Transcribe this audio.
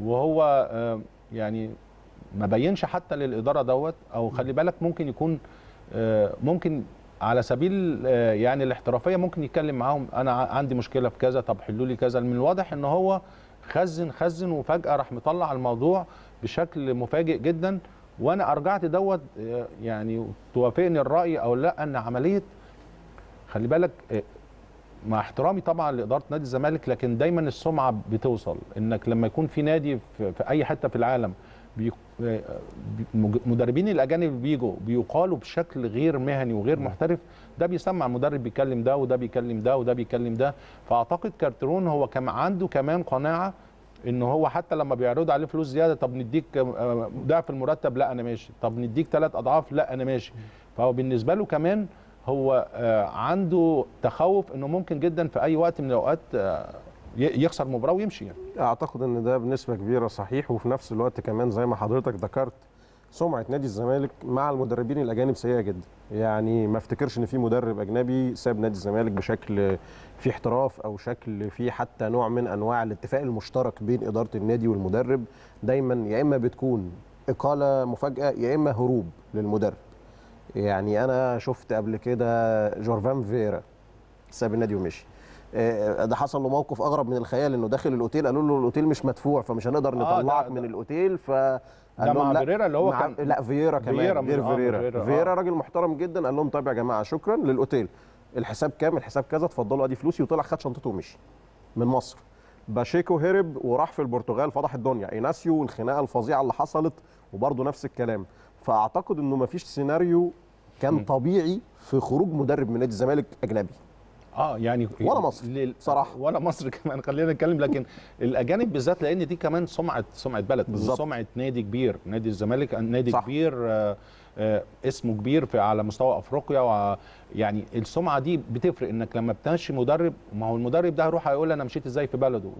وهو آه، يعني ما بينش حتى للاداره دوت او خلي بالك ممكن يكون آه، ممكن على سبيل آه، يعني الاحترافيه ممكن يتكلم معاهم انا عندي مشكله في كذا طب حلوا لي كذا من الواضح ان هو خزن خزن وفجاه راح مطلع الموضوع بشكل مفاجئ جدا وانا ارجعت دوت يعني توافقني الراي او لا ان عمليه خلي بالك مع احترامي طبعا لاداره نادي الزمالك لكن دايما السمعه بتوصل انك لما يكون في نادي في اي حته في العالم المدربين الاجانب بيجوا بيقالوا بشكل غير مهني وغير نعم. محترف ده بيسمع المدرب بيكلم ده وده بيكلم ده وده بيكلم ده فاعتقد كارترون هو كان عنده كمان قناعه ان هو حتى لما بيعرض عليه فلوس زياده طب نديك آه، آه، ضعف المرتب لا انا ماشي طب نديك ثلاث اضعاف لا انا ماشي نعم. فهو بالنسبه له كمان هو آه، عنده تخوف انه ممكن جدا في اي وقت من الاوقات آه، يخسر مباراه ويمشي يعني. اعتقد ان ده بنسبه كبيره صحيح وفي نفس الوقت كمان زي ما حضرتك ذكرت سمعه نادي الزمالك مع المدربين الاجانب سيئه جدا يعني ما افتكرش ان في مدرب اجنبي ساب نادي الزمالك بشكل في احتراف او شكل في حتى نوع من انواع الاتفاق المشترك بين اداره النادي والمدرب دايما يا اما بتكون اقاله مفاجاه يا اما هروب للمدرب يعني انا شفت قبل كده جورفان فيرا ساب النادي ومشي آه، ده حصل له موقف اغرب من الخيال انه داخل الاوتيل قالوا له الاوتيل مش مدفوع فمش هنقدر آه، نطلعك آه من الاوتيل ف ده مع فيرا اللي هو مع... كان لا فييرا كمان غير فييرا آه، فييرا راجل محترم جدا قال لهم طيب يا جماعه شكرا للاوتيل الحساب كام الحساب كذا اتفضلوا ادي فلوسي وطلع خد شنطته ومشي من مصر باشيكو هرب وراح في البرتغال فضح الدنيا ايناسيو والخناقه الفظيعه اللي حصلت وبرضه نفس الكلام فاعتقد انه مفيش سيناريو كان طبيعي في خروج مدرب من نادي الزمالك اجنبي اه يعني ولا مصر لل... صراحه ولا مصر كمان خلينا نتكلم لكن الاجانب بالذات لان دي كمان سمعه سمعه بلد بالظبط سمعه نادي كبير نادي الزمالك نادي صح. كبير آه آه اسمه كبير في على مستوى افريقيا و يعني السمعه دي بتفرق انك لما بتمشي مدرب ما هو المدرب ده هيروح هيقول انا مشيت ازاي في بلده